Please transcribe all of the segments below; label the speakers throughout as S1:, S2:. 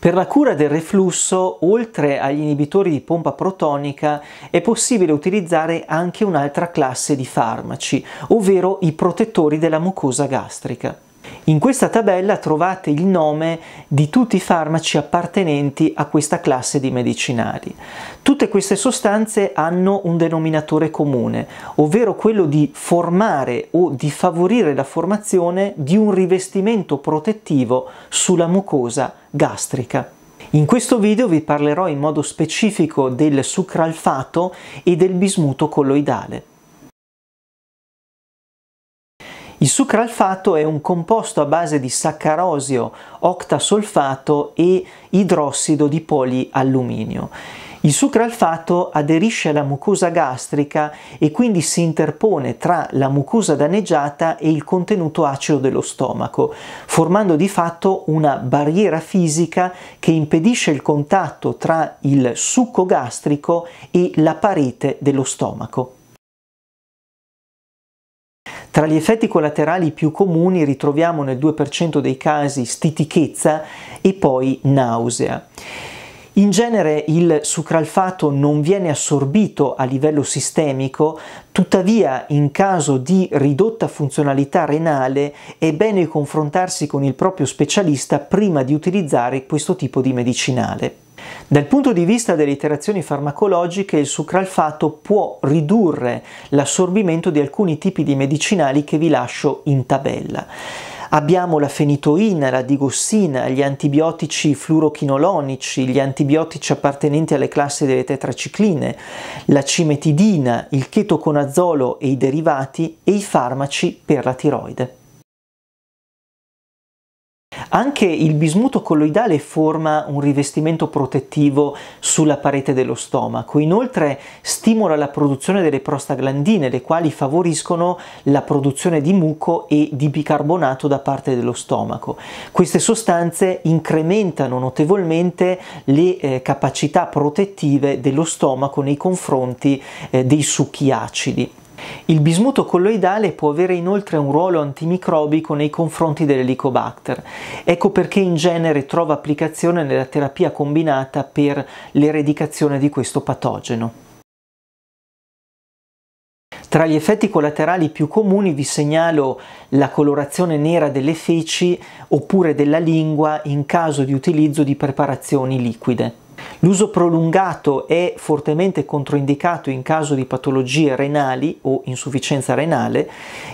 S1: Per la cura del reflusso, oltre agli inibitori di pompa protonica, è possibile utilizzare anche un'altra classe di farmaci, ovvero i protettori della mucosa gastrica. In questa tabella trovate il nome di tutti i farmaci appartenenti a questa classe di medicinali. Tutte queste sostanze hanno un denominatore comune, ovvero quello di formare o di favorire la formazione di un rivestimento protettivo sulla mucosa gastrica. In questo video vi parlerò in modo specifico del sucralfato e del bismuto colloidale. Il sucralfato è un composto a base di saccarosio, octasolfato e idrossido di polialluminio. Il sucralfato aderisce alla mucosa gastrica e quindi si interpone tra la mucosa danneggiata e il contenuto acido dello stomaco, formando di fatto una barriera fisica che impedisce il contatto tra il succo gastrico e la parete dello stomaco. Tra gli effetti collaterali più comuni ritroviamo nel 2% dei casi stitichezza e poi nausea. In genere il sucralfato non viene assorbito a livello sistemico, tuttavia in caso di ridotta funzionalità renale è bene confrontarsi con il proprio specialista prima di utilizzare questo tipo di medicinale. Dal punto di vista delle interazioni farmacologiche, il sucralfato può ridurre l'assorbimento di alcuni tipi di medicinali che vi lascio in tabella. Abbiamo la fenitoina, la digossina, gli antibiotici fluorochinolonici, gli antibiotici appartenenti alle classi delle tetracicline, la cimetidina, il chetoconazolo e i derivati e i farmaci per la tiroide. Anche il bismuto colloidale forma un rivestimento protettivo sulla parete dello stomaco, inoltre stimola la produzione delle prostaglandine, le quali favoriscono la produzione di muco e di bicarbonato da parte dello stomaco. Queste sostanze incrementano notevolmente le eh, capacità protettive dello stomaco nei confronti eh, dei succhi acidi. Il bismuto colloidale può avere inoltre un ruolo antimicrobico nei confronti dell'elicobacter, Ecco perché in genere trova applicazione nella terapia combinata per l'eradicazione di questo patogeno. Tra gli effetti collaterali più comuni vi segnalo la colorazione nera delle feci oppure della lingua in caso di utilizzo di preparazioni liquide. L'uso prolungato è fortemente controindicato in caso di patologie renali o insufficienza renale.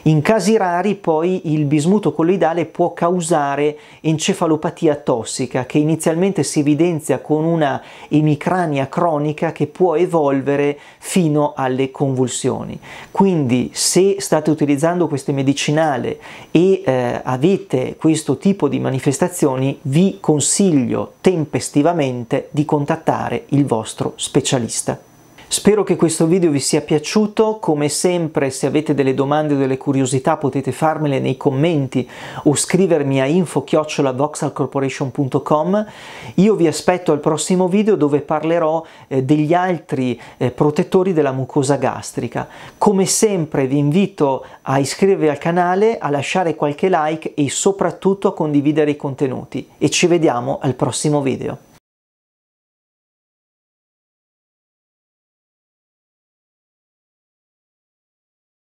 S1: In casi rari poi il bismuto colloidale può causare encefalopatia tossica che inizialmente si evidenzia con una emicrania cronica che può evolvere fino alle convulsioni. Quindi se state utilizzando questo medicinale e eh, avete questo tipo di manifestazioni vi consiglio tempestivamente di contattare contattare il vostro specialista. Spero che questo video vi sia piaciuto, come sempre se avete delle domande o delle curiosità potete farmele nei commenti o scrivermi a info-voxalcorporation.com. Io vi aspetto al prossimo video dove parlerò eh, degli altri eh, protettori della mucosa gastrica. Come sempre vi invito a iscrivervi al canale, a lasciare qualche like e soprattutto a condividere i contenuti. E ci vediamo al prossimo video.